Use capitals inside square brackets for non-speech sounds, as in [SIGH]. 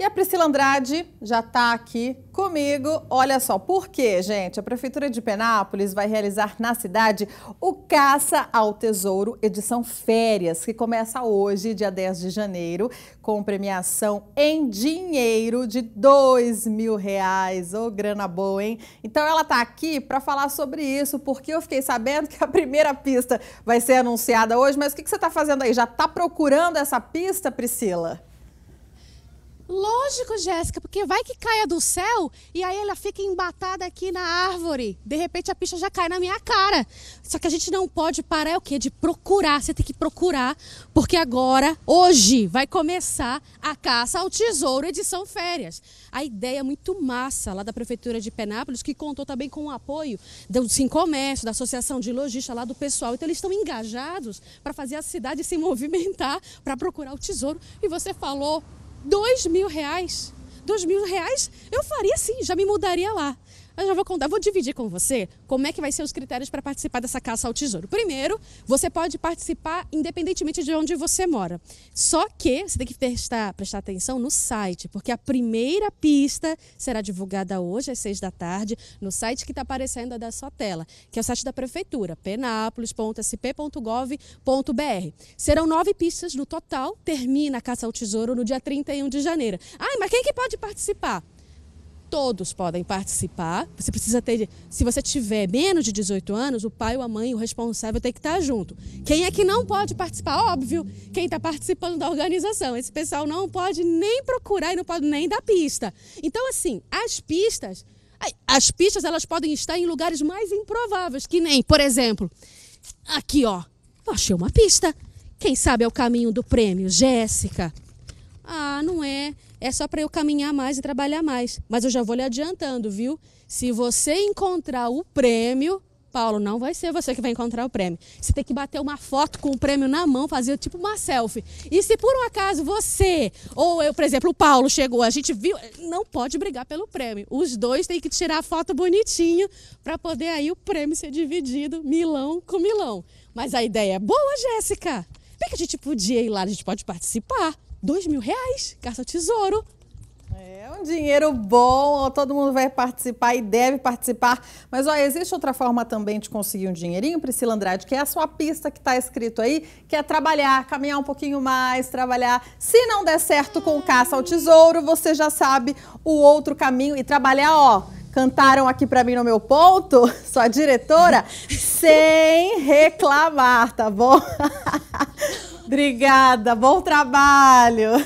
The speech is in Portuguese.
E a Priscila Andrade já está aqui comigo. Olha só, por quê, gente? A Prefeitura de Penápolis vai realizar na cidade o Caça ao Tesouro Edição Férias, que começa hoje, dia 10 de janeiro, com premiação em dinheiro de dois mil reais. Ô, oh, grana boa, hein? Então ela está aqui para falar sobre isso, porque eu fiquei sabendo que a primeira pista vai ser anunciada hoje, mas o que, que você está fazendo aí? Já está procurando essa pista, Priscila? Lógico, Jéssica, porque vai que caia do céu e aí ela fica embatada aqui na árvore. De repente a picha já cai na minha cara. Só que a gente não pode parar é o quê? De procurar. Você tem que procurar, porque agora, hoje, vai começar a caça ao tesouro edição férias. A ideia é muito massa lá da prefeitura de Penápolis, que contou também com o apoio do Sincomércio, da Associação de Logista lá do pessoal. Então eles estão engajados para fazer a cidade se [LAUGHS] movimentar para procurar o tesouro. E você falou Dois mil reais? Dois mil reais? Eu faria sim, já me mudaria lá. Eu já vou contar, vou dividir com você como é que vai ser os critérios para participar dessa caça ao tesouro. Primeiro, você pode participar independentemente de onde você mora. Só que você tem que prestar, prestar atenção no site, porque a primeira pista será divulgada hoje às seis da tarde no site que está aparecendo da sua tela, que é o site da prefeitura, penápolis.sp.gov.br. Serão nove pistas no total, termina a caça ao tesouro no dia 31 de janeiro. Ai, mas quem é que pode participar? todos podem participar. Você precisa ter, se você tiver menos de 18 anos, o pai ou a mãe, o responsável tem que estar junto. Quem é que não pode participar? Óbvio, quem está participando da organização. Esse pessoal não pode nem procurar e não pode nem dar pista. Então, assim, as pistas, as pistas elas podem estar em lugares mais improváveis, que nem, por exemplo, aqui ó, eu achei uma pista. Quem sabe é o caminho do prêmio, Jéssica. Ah, não é. É só para eu caminhar mais e trabalhar mais. Mas eu já vou lhe adiantando, viu? Se você encontrar o prêmio, Paulo, não vai ser você que vai encontrar o prêmio. Você tem que bater uma foto com o prêmio na mão, fazer tipo uma selfie. E se por um acaso você, ou eu, por exemplo, o Paulo chegou, a gente viu, não pode brigar pelo prêmio. Os dois têm que tirar a foto bonitinho para poder aí o prêmio ser dividido milão com milão. Mas a ideia é boa, Jéssica. Bem que a gente podia ir lá, a gente pode participar dois mil reais, caça ao tesouro. É um dinheiro bom, todo mundo vai participar e deve participar. Mas olha, existe outra forma também de conseguir um dinheirinho, Priscila Andrade, que é a sua pista que está escrito aí, que é trabalhar, caminhar um pouquinho mais, trabalhar. Se não der certo com o caça ao tesouro, você já sabe o outro caminho e trabalhar, ó cantaram aqui para mim no meu ponto, [LAUGHS] sua diretora, sem reclamar, tá bom? [LAUGHS] Obrigada, bom trabalho.